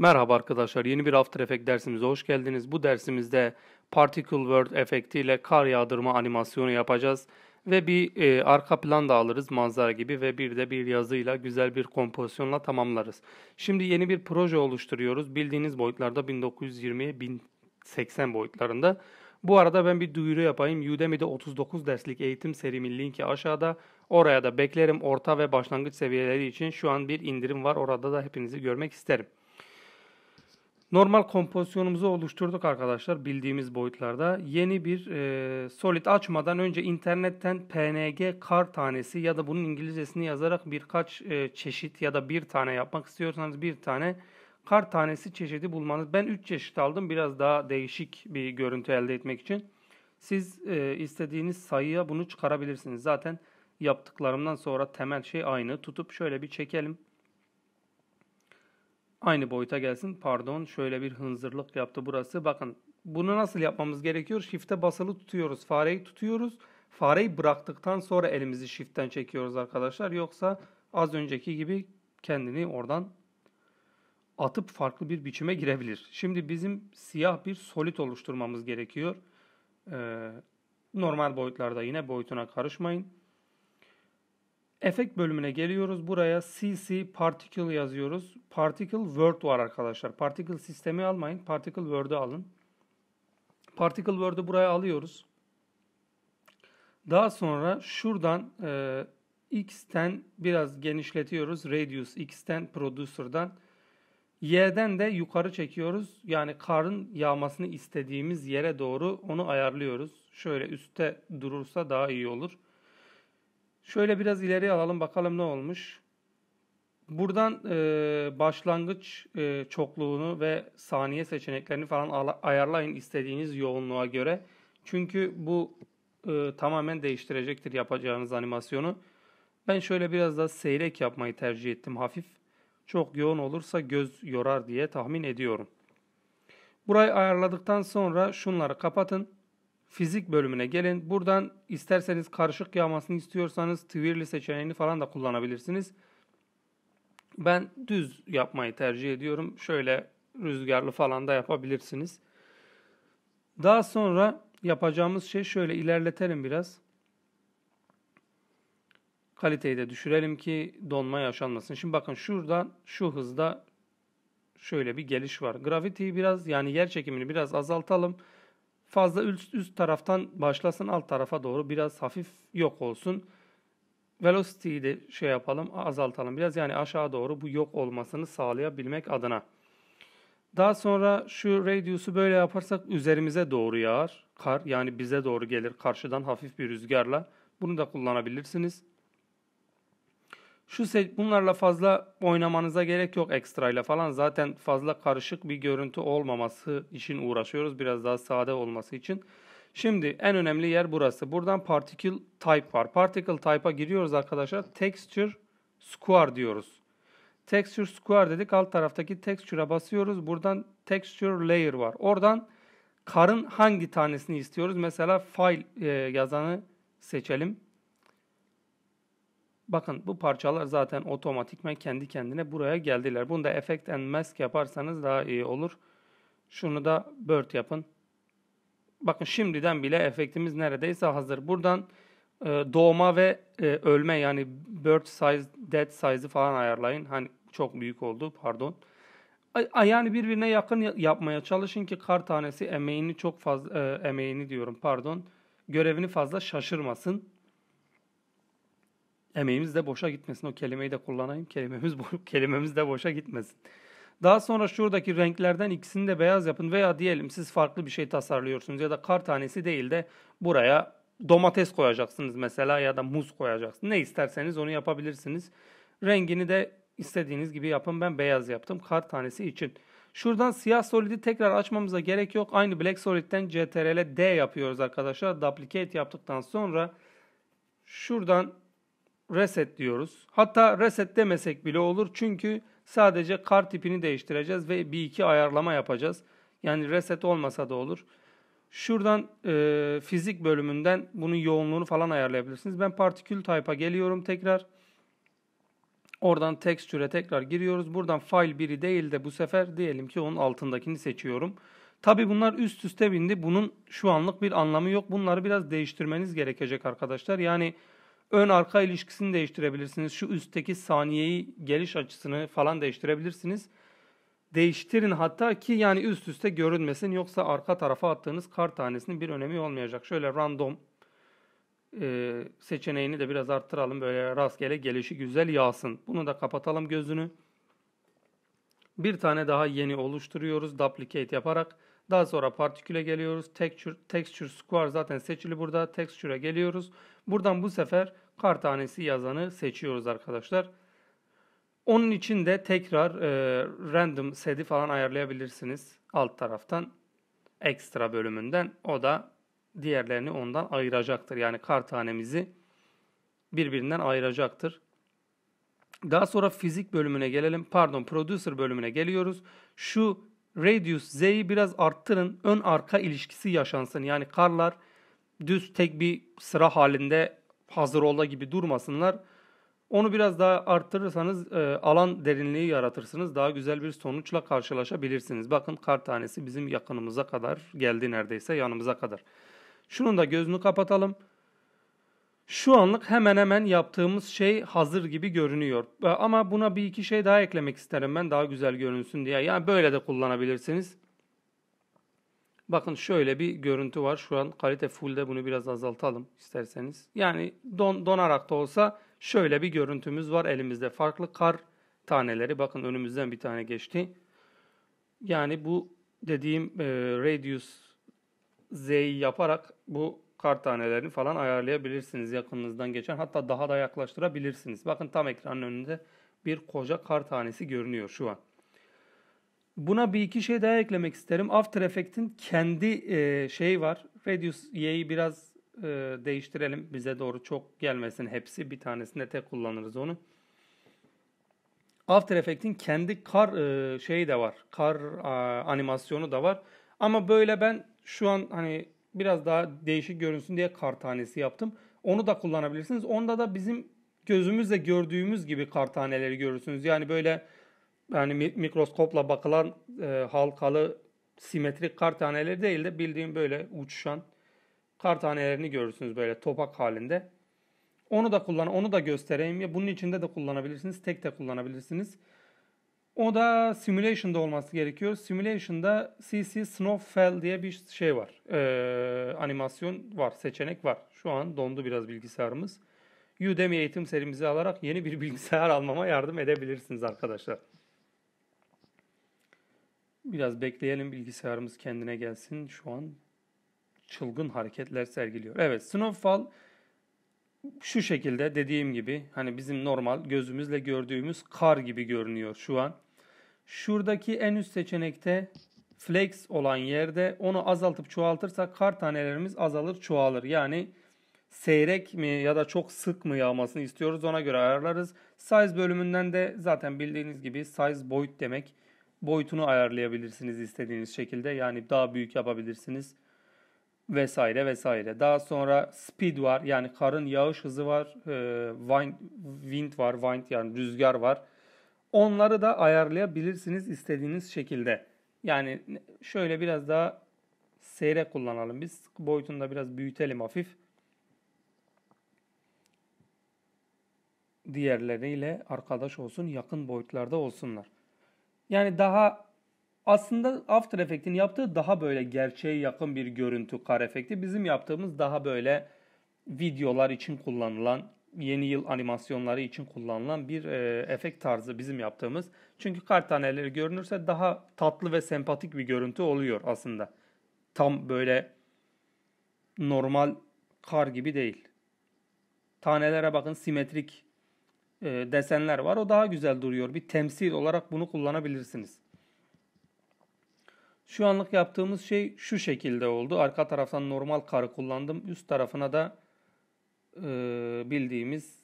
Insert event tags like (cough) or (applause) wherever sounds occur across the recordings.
Merhaba arkadaşlar, yeni bir After Effects dersimize hoş geldiniz. Bu dersimizde Particle World efektiyle kar yağdırma animasyonu yapacağız. Ve bir e, arka plan da alırız manzara gibi ve bir de bir yazıyla güzel bir kompozisyonla tamamlarız. Şimdi yeni bir proje oluşturuyoruz. Bildiğiniz boyutlarda 1920'ye 1080 boyutlarında. Bu arada ben bir duyuru yapayım. Udemy'de 39 derslik eğitim serimin linki aşağıda. Oraya da beklerim. Orta ve başlangıç seviyeleri için şu an bir indirim var. Orada da hepinizi görmek isterim. Normal kompozisyonumuzu oluşturduk arkadaşlar bildiğimiz boyutlarda. Yeni bir e, solid açmadan önce internetten PNG kar tanesi ya da bunun İngilizcesini yazarak birkaç e, çeşit ya da bir tane yapmak istiyorsanız bir tane kar tanesi çeşidi bulmanız. Ben 3 çeşit aldım biraz daha değişik bir görüntü elde etmek için. Siz e, istediğiniz sayıya bunu çıkarabilirsiniz. Zaten yaptıklarımdan sonra temel şey aynı. Tutup şöyle bir çekelim aynı boyuta gelsin. Pardon şöyle bir hınzırlık yaptı burası. Bakın bunu nasıl yapmamız gerekiyor? Shift'e basılı tutuyoruz. Fareyi tutuyoruz. Fareyi bıraktıktan sonra elimizi shift'ten çekiyoruz arkadaşlar. Yoksa az önceki gibi kendini oradan atıp farklı bir biçime girebilir. Şimdi bizim siyah bir solit oluşturmamız gerekiyor. Ee, normal boyutlarda yine boyutuna karışmayın. Efekt bölümüne geliyoruz. Buraya CC Particle yazıyoruz. Particle Word var arkadaşlar. Particle sistemi almayın. Particle Word'ü alın. Particle Word'ü buraya alıyoruz. Daha sonra şuradan e, X'ten biraz genişletiyoruz. Radius X'ten Producer'dan. Y'den de yukarı çekiyoruz. Yani karın yağmasını istediğimiz yere doğru onu ayarlıyoruz. Şöyle üstte durursa daha iyi olur. Şöyle biraz ileriye alalım bakalım ne olmuş. Buradan e, başlangıç e, çokluğunu ve saniye seçeneklerini falan ayarlayın istediğiniz yoğunluğa göre. Çünkü bu e, tamamen değiştirecektir yapacağınız animasyonu. Ben şöyle biraz da seyrek yapmayı tercih ettim hafif. Çok yoğun olursa göz yorar diye tahmin ediyorum. Burayı ayarladıktan sonra şunları kapatın fizik bölümüne gelin. Buradan isterseniz karışık yağmasını istiyorsanız twirly seçeneğini falan da kullanabilirsiniz. Ben düz yapmayı tercih ediyorum. Şöyle rüzgarlı falan da yapabilirsiniz. Daha sonra yapacağımız şey şöyle ilerletelim biraz. Kaliteyi de düşürelim ki donma yaşanmasın. Şimdi bakın şuradan şu hızda şöyle bir geliş var. Gravity'yi biraz yani yer çekimini biraz azaltalım. Fazla üst, üst taraftan başlasın alt tarafa doğru biraz hafif yok olsun. Velocity'yi de şey yapalım azaltalım biraz yani aşağı doğru bu yok olmasını sağlayabilmek adına. Daha sonra şu radius'u böyle yaparsak üzerimize doğru yağar kar yani bize doğru gelir karşıdan hafif bir rüzgarla. Bunu da kullanabilirsiniz. Şu set, bunlarla fazla oynamanıza gerek yok ekstra ile falan. Zaten fazla karışık bir görüntü olmaması için uğraşıyoruz. Biraz daha sade olması için. Şimdi en önemli yer burası. Buradan particle type var. Particle type'a giriyoruz arkadaşlar. Texture square diyoruz. Texture square dedik. Alt taraftaki texture'a basıyoruz. Buradan texture layer var. Oradan karın hangi tanesini istiyoruz? Mesela file e, yazanı seçelim. Bakın bu parçalar zaten otomatikmen kendi kendine buraya geldiler. Bunu da Effect and Mask yaparsanız daha iyi olur. Şunu da Bird yapın. Bakın şimdiden bile efektimiz neredeyse hazır. Buradan e, doğma ve e, ölme yani bird size, dead size'ı falan ayarlayın. Hani çok büyük oldu pardon. Yani birbirine yakın yapmaya çalışın ki kar tanesi emeğini çok fazla e, emeğini diyorum pardon görevini fazla şaşırmasın emeğimiz de boşa gitmesin. O kelimeyi de kullanayım. Kelimemiz, (laughs) kelimemiz de boşa gitmesin. Daha sonra şuradaki renklerden ikisini de beyaz yapın veya diyelim siz farklı bir şey tasarlıyorsunuz ya da kar tanesi değil de buraya domates koyacaksınız mesela ya da muz koyacaksınız. Ne isterseniz onu yapabilirsiniz. Rengini de istediğiniz gibi yapın. Ben beyaz yaptım kar tanesi için. Şuradan siyah solidi tekrar açmamıza gerek yok. Aynı Black Solid'den CTRL D yapıyoruz arkadaşlar. Duplicate yaptıktan sonra şuradan reset diyoruz. Hatta reset demesek bile olur çünkü sadece kar tipini değiştireceğiz ve bir iki ayarlama yapacağız. Yani reset olmasa da olur. Şuradan e, fizik bölümünden bunun yoğunluğunu falan ayarlayabilirsiniz. Ben partikül type'a geliyorum tekrar. Oradan texture'e tekrar giriyoruz. Buradan file biri değil de bu sefer diyelim ki onun altındakini seçiyorum. Tabi bunlar üst üste bindi. Bunun şu anlık bir anlamı yok. Bunları biraz değiştirmeniz gerekecek arkadaşlar. Yani ön arka ilişkisini değiştirebilirsiniz. Şu üstteki saniyeyi geliş açısını falan değiştirebilirsiniz. Değiştirin hatta ki yani üst üste görünmesin yoksa arka tarafa attığınız kar tanesinin bir önemi olmayacak. Şöyle random e, seçeneğini de biraz arttıralım böyle rastgele gelişi güzel yağsın. Bunu da kapatalım gözünü. Bir tane daha yeni oluşturuyoruz duplicate yaparak. Daha sonra partiküle geliyoruz. Texture, texture square zaten seçili burada. Texture'e geliyoruz. Buradan bu sefer kar tanesi yazanı seçiyoruz arkadaşlar. Onun için de tekrar e, random sedi falan ayarlayabilirsiniz alt taraftan. Ekstra bölümünden o da diğerlerini ondan ayıracaktır. Yani kar tanemizi birbirinden ayıracaktır. Daha sonra fizik bölümüne gelelim. Pardon producer bölümüne geliyoruz. Şu radius z'yi biraz arttırın. Ön arka ilişkisi yaşansın. Yani karlar düz tek bir sıra halinde hazır ola gibi durmasınlar. Onu biraz daha arttırırsanız e, alan derinliği yaratırsınız. Daha güzel bir sonuçla karşılaşabilirsiniz. Bakın kar tanesi bizim yakınımıza kadar geldi neredeyse yanımıza kadar. Şunun da gözünü kapatalım. Şu anlık hemen hemen yaptığımız şey hazır gibi görünüyor. Ama buna bir iki şey daha eklemek isterim ben daha güzel görünsün diye. Yani böyle de kullanabilirsiniz. Bakın şöyle bir görüntü var şu an. Kalite full'de bunu biraz azaltalım isterseniz. Yani don, donarak da olsa şöyle bir görüntümüz var elimizde. Farklı kar taneleri. Bakın önümüzden bir tane geçti. Yani bu dediğim e, radius z'yi yaparak bu kar tanelerini falan ayarlayabilirsiniz yakınınızdan geçen. Hatta daha da yaklaştırabilirsiniz. Bakın tam ekranın önünde bir koca kar tanesi görünüyor şu an. Buna bir iki şey daha eklemek isterim. After Effects'in kendi e, şeyi var. Radius Y'yi biraz e, değiştirelim. Bize doğru çok gelmesin hepsi. Bir tanesinde tek kullanırız onu. After Effects'in kendi kar e, şeyi de var. Kar e, animasyonu da var. Ama böyle ben şu an hani biraz daha değişik görünsün diye kar tanesi yaptım. Onu da kullanabilirsiniz. Onda da bizim gözümüzle gördüğümüz gibi kar taneleri görürsünüz. Yani böyle yani mikroskopla bakılan e, halkalı simetrik kar taneleri değil de bildiğim böyle uçuşan kar tanelerini görürsünüz böyle topak halinde. Onu da kullan, onu da göstereyim. Ya bunun içinde de kullanabilirsiniz, tek de kullanabilirsiniz. O da Simulation'da olması gerekiyor. Simulation'da CC Snowfall diye bir şey var. Ee, animasyon var, seçenek var. Şu an dondu biraz bilgisayarımız. Udemy eğitim serimizi alarak yeni bir (laughs) bilgisayar almama yardım edebilirsiniz arkadaşlar. Biraz bekleyelim bilgisayarımız kendine gelsin. Şu an çılgın hareketler sergiliyor. Evet Snowfall şu şekilde dediğim gibi hani bizim normal gözümüzle gördüğümüz kar gibi görünüyor şu an. Şuradaki en üst seçenekte flex olan yerde onu azaltıp çoğaltırsak kar tanelerimiz azalır çoğalır. Yani seyrek mi ya da çok sık mı yağmasını istiyoruz ona göre ayarlarız. Size bölümünden de zaten bildiğiniz gibi size boyut demek. Boyutunu ayarlayabilirsiniz istediğiniz şekilde. Yani daha büyük yapabilirsiniz vesaire vesaire. Daha sonra speed var yani karın yağış hızı var, wind var, wind yani rüzgar var. Onları da ayarlayabilirsiniz istediğiniz şekilde. Yani şöyle biraz daha seyrek kullanalım biz. Boyutunu da biraz büyütelim hafif. Diğerleriyle arkadaş olsun, yakın boyutlarda olsunlar. Yani daha aslında After Effects'in yaptığı daha böyle gerçeğe yakın bir görüntü kar efekti. Bizim yaptığımız daha böyle videolar için kullanılan yeni yıl animasyonları için kullanılan bir e, efekt tarzı bizim yaptığımız. Çünkü kar taneleri görünürse daha tatlı ve sempatik bir görüntü oluyor aslında. Tam böyle normal kar gibi değil. Tanelere bakın simetrik e, desenler var. O daha güzel duruyor. Bir temsil olarak bunu kullanabilirsiniz. Şu anlık yaptığımız şey şu şekilde oldu. Arka taraftan normal karı kullandım. Üst tarafına da bildiğimiz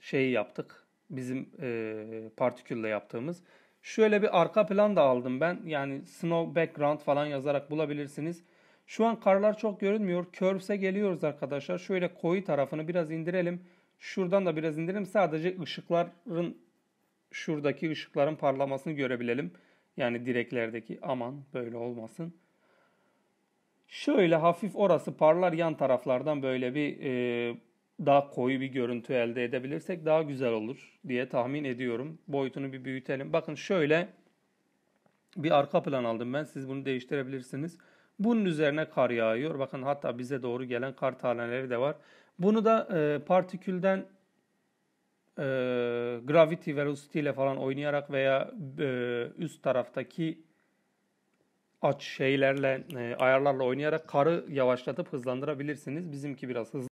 şeyi yaptık. Bizim e, partikülle yaptığımız. Şöyle bir arka plan da aldım ben. Yani snow background falan yazarak bulabilirsiniz. Şu an karlar çok görünmüyor. Curves'e geliyoruz arkadaşlar. Şöyle koyu tarafını biraz indirelim. Şuradan da biraz indirelim. Sadece ışıkların şuradaki ışıkların parlamasını görebilelim. Yani direklerdeki aman böyle olmasın. Şöyle hafif orası parlar yan taraflardan böyle bir e, daha koyu bir görüntü elde edebilirsek daha güzel olur diye tahmin ediyorum. Boyutunu bir büyütelim. Bakın şöyle bir arka plan aldım ben. Siz bunu değiştirebilirsiniz. Bunun üzerine kar yağıyor. Bakın hatta bize doğru gelen kar taneleri de var. Bunu da e, partikülden e, gravity velocity ile falan oynayarak veya e, üst taraftaki aç şeylerle e, ayarlarla oynayarak karı yavaşlatıp hızlandırabilirsiniz. Bizimki biraz hızlı.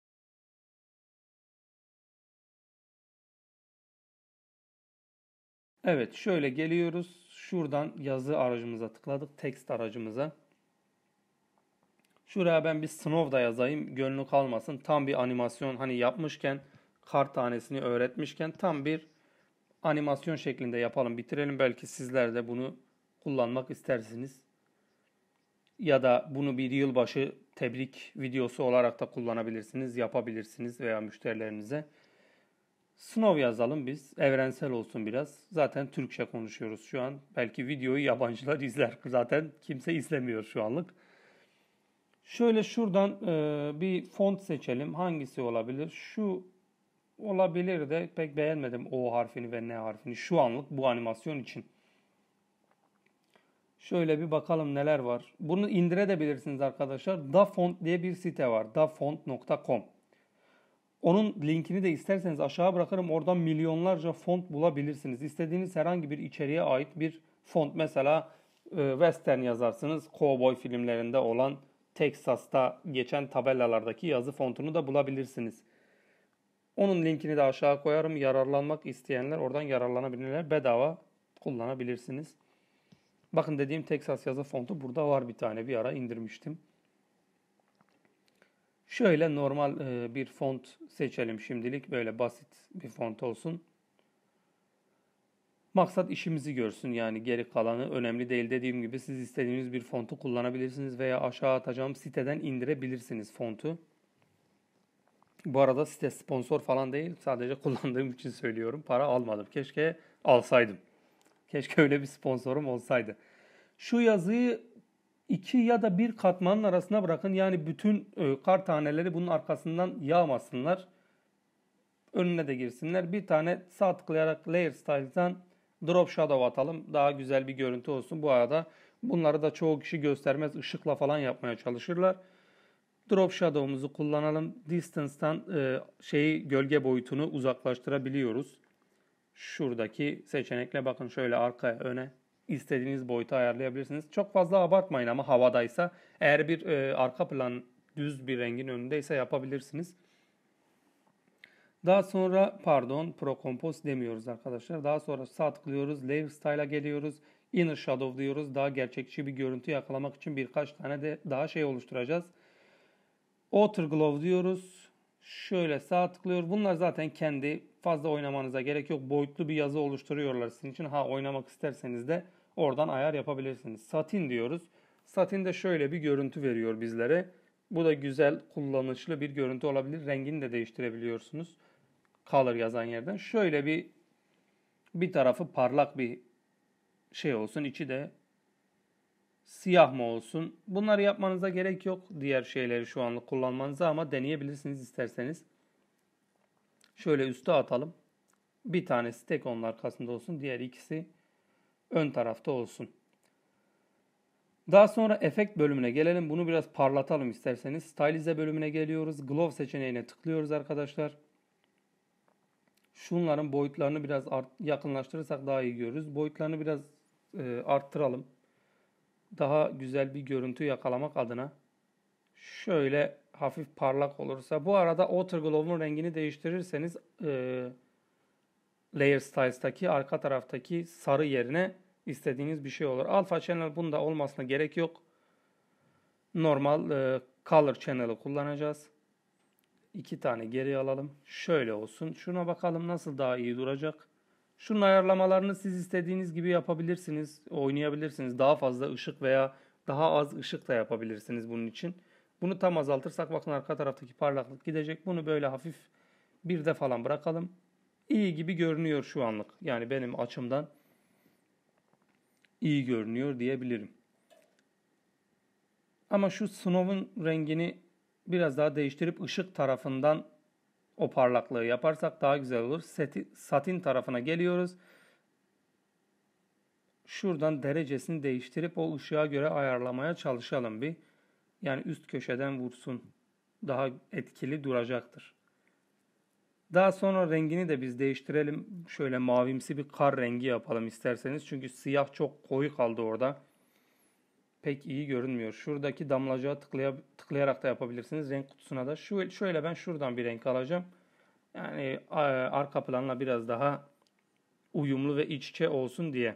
Evet şöyle geliyoruz. Şuradan yazı aracımıza tıkladık. Text aracımıza. Şuraya ben bir sınav da yazayım. Gönlü kalmasın. Tam bir animasyon hani yapmışken kar tanesini öğretmişken tam bir animasyon şeklinde yapalım. Bitirelim. Belki sizler de bunu kullanmak istersiniz. Ya da bunu bir yılbaşı tebrik videosu olarak da kullanabilirsiniz, yapabilirsiniz veya müşterilerinize. Sınav yazalım biz. Evrensel olsun biraz. Zaten Türkçe konuşuyoruz şu an. Belki videoyu yabancılar izler. (laughs) Zaten kimse izlemiyor şu anlık. Şöyle şuradan e, bir font seçelim. Hangisi olabilir? Şu olabilir de pek beğenmedim O harfini ve N harfini şu anlık bu animasyon için. Şöyle bir bakalım neler var. Bunu indirebilirsiniz arkadaşlar. DaFont diye bir site var. dafont.com onun linkini de isterseniz aşağı bırakırım. Oradan milyonlarca font bulabilirsiniz. İstediğiniz herhangi bir içeriğe ait bir font. Mesela e, western yazarsınız. Cowboy filmlerinde olan Texas'ta geçen tabelalardaki yazı fontunu da bulabilirsiniz. Onun linkini de aşağı koyarım. Yararlanmak isteyenler oradan yararlanabilirler. Bedava kullanabilirsiniz. Bakın dediğim Texas yazı fontu burada var bir tane. Bir ara indirmiştim. Şöyle normal e, bir font seçelim şimdilik. Böyle basit bir font olsun. Maksat işimizi görsün yani geri kalanı önemli değil. Dediğim gibi siz istediğiniz bir fontu kullanabilirsiniz veya aşağı atacağım siteden indirebilirsiniz fontu. Bu arada site sponsor falan değil. Sadece (laughs) kullandığım için söylüyorum. Para almadım. Keşke alsaydım. Keşke öyle bir sponsorum olsaydı. Şu yazıyı 2 ya da bir katmanın arasına bırakın. Yani bütün e, kar taneleri bunun arkasından yağmasınlar. Önüne de girsinler. Bir tane sağ tıklayarak Layer Style'dan Drop Shadow atalım. Daha güzel bir görüntü olsun. Bu arada bunları da çoğu kişi göstermez. Işıkla falan yapmaya çalışırlar. Drop Shadow'umuzu kullanalım. Distance'tan e, şeyi gölge boyutunu uzaklaştırabiliyoruz. Şuradaki seçenekle bakın şöyle arkaya öne istediğiniz boyuta ayarlayabilirsiniz. Çok fazla abartmayın ama havadaysa eğer bir e, arka plan düz bir rengin önündeyse yapabilirsiniz. Daha sonra pardon Pro Compose demiyoruz arkadaşlar. Daha sonra sağ tıklıyoruz. Layer Style'a geliyoruz. Inner Shadow diyoruz. Daha gerçekçi bir görüntü yakalamak için birkaç tane de daha şey oluşturacağız. Outer glow diyoruz. Şöyle sağ tıklıyor. Bunlar zaten kendi fazla oynamanıza gerek yok. Boyutlu bir yazı oluşturuyorlar sizin için. Ha oynamak isterseniz de Oradan ayar yapabilirsiniz. Satin diyoruz. Satin de şöyle bir görüntü veriyor bizlere. Bu da güzel, kullanışlı bir görüntü olabilir. Rengini de değiştirebiliyorsunuz. Color yazan yerden. Şöyle bir bir tarafı parlak bir şey olsun. içi de siyah mı olsun? Bunları yapmanıza gerek yok. Diğer şeyleri şu anlık kullanmanıza ama deneyebilirsiniz isterseniz. Şöyle üste atalım. Bir tanesi tek onun arkasında olsun. Diğer ikisi ön tarafta olsun. Daha sonra efekt bölümüne gelelim. Bunu biraz parlatalım isterseniz. Stylize bölümüne geliyoruz. Glove seçeneğine tıklıyoruz arkadaşlar. Şunların boyutlarını biraz yakınlaştırırsak daha iyi görürüz. Boyutlarını biraz e, arttıralım. Daha güzel bir görüntü yakalamak adına. Şöyle hafif parlak olursa. Bu arada outer glove'un rengini değiştirirseniz e, layer styles'taki arka taraftaki sarı yerine istediğiniz bir şey olur. Alpha channel bunda olmasına gerek yok. Normal e, color channel'ı kullanacağız. İki tane geri alalım. Şöyle olsun. Şuna bakalım nasıl daha iyi duracak. Şunun ayarlamalarını siz istediğiniz gibi yapabilirsiniz. Oynayabilirsiniz. Daha fazla ışık veya daha az ışık da yapabilirsiniz bunun için. Bunu tam azaltırsak bakın arka taraftaki parlaklık gidecek. Bunu böyle hafif bir de falan bırakalım iyi gibi görünüyor şu anlık. Yani benim açımdan iyi görünüyor diyebilirim. Ama şu sınavın rengini biraz daha değiştirip ışık tarafından o parlaklığı yaparsak daha güzel olur. Seti, satin tarafına geliyoruz. Şuradan derecesini değiştirip o ışığa göre ayarlamaya çalışalım bir. Yani üst köşeden vursun. Daha etkili duracaktır. Daha sonra rengini de biz değiştirelim. Şöyle mavimsi bir kar rengi yapalım isterseniz. Çünkü siyah çok koyu kaldı orada. Pek iyi görünmüyor. Şuradaki damlacığa tıklaya, tıklayarak da yapabilirsiniz. Renk kutusuna da. Şöyle, şöyle ben şuradan bir renk alacağım. Yani arka planla biraz daha uyumlu ve iç içe olsun diye.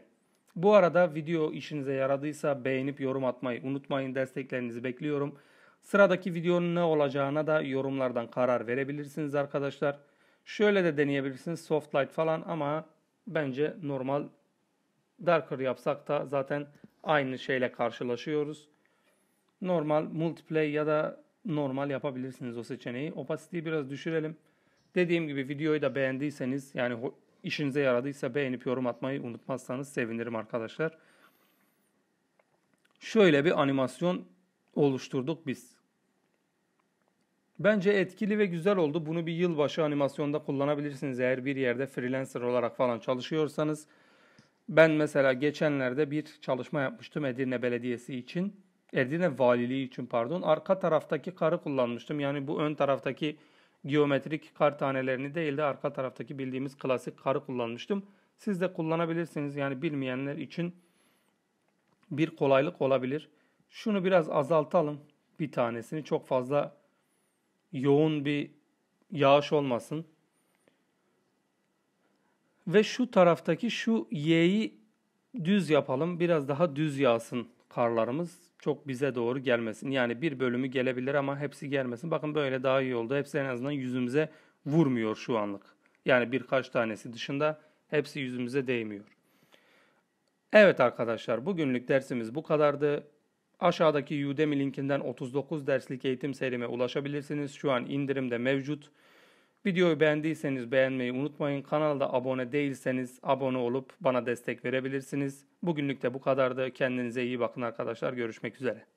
Bu arada video işinize yaradıysa beğenip yorum atmayı unutmayın. Desteklerinizi bekliyorum. Sıradaki videonun ne olacağına da yorumlardan karar verebilirsiniz arkadaşlar. Şöyle de deneyebilirsiniz soft light falan ama bence normal darker yapsak da zaten aynı şeyle karşılaşıyoruz. Normal multiplay ya da normal yapabilirsiniz o seçeneği. Opacity'yi biraz düşürelim. Dediğim gibi videoyu da beğendiyseniz yani işinize yaradıysa beğenip yorum atmayı unutmazsanız sevinirim arkadaşlar. Şöyle bir animasyon oluşturduk biz. Bence etkili ve güzel oldu. Bunu bir yılbaşı animasyonda kullanabilirsiniz eğer bir yerde freelancer olarak falan çalışıyorsanız. Ben mesela geçenlerde bir çalışma yapmıştım Edirne Belediyesi için. Edirne Valiliği için pardon. Arka taraftaki karı kullanmıştım. Yani bu ön taraftaki geometrik kar tanelerini değil de arka taraftaki bildiğimiz klasik karı kullanmıştım. Siz de kullanabilirsiniz. Yani bilmeyenler için bir kolaylık olabilir. Şunu biraz azaltalım. Bir tanesini çok fazla yoğun bir yağış olmasın. Ve şu taraftaki şu Y'yi düz yapalım. Biraz daha düz yağsın karlarımız. Çok bize doğru gelmesin. Yani bir bölümü gelebilir ama hepsi gelmesin. Bakın böyle daha iyi oldu. Hepsi en azından yüzümüze vurmuyor şu anlık. Yani birkaç tanesi dışında hepsi yüzümüze değmiyor. Evet arkadaşlar bugünlük dersimiz bu kadardı. Aşağıdaki Udemy linkinden 39 derslik eğitim serime ulaşabilirsiniz. Şu an indirimde mevcut. Videoyu beğendiyseniz beğenmeyi unutmayın. Kanalda abone değilseniz abone olup bana destek verebilirsiniz. Bugünlük de bu kadardı. Kendinize iyi bakın arkadaşlar. Görüşmek üzere.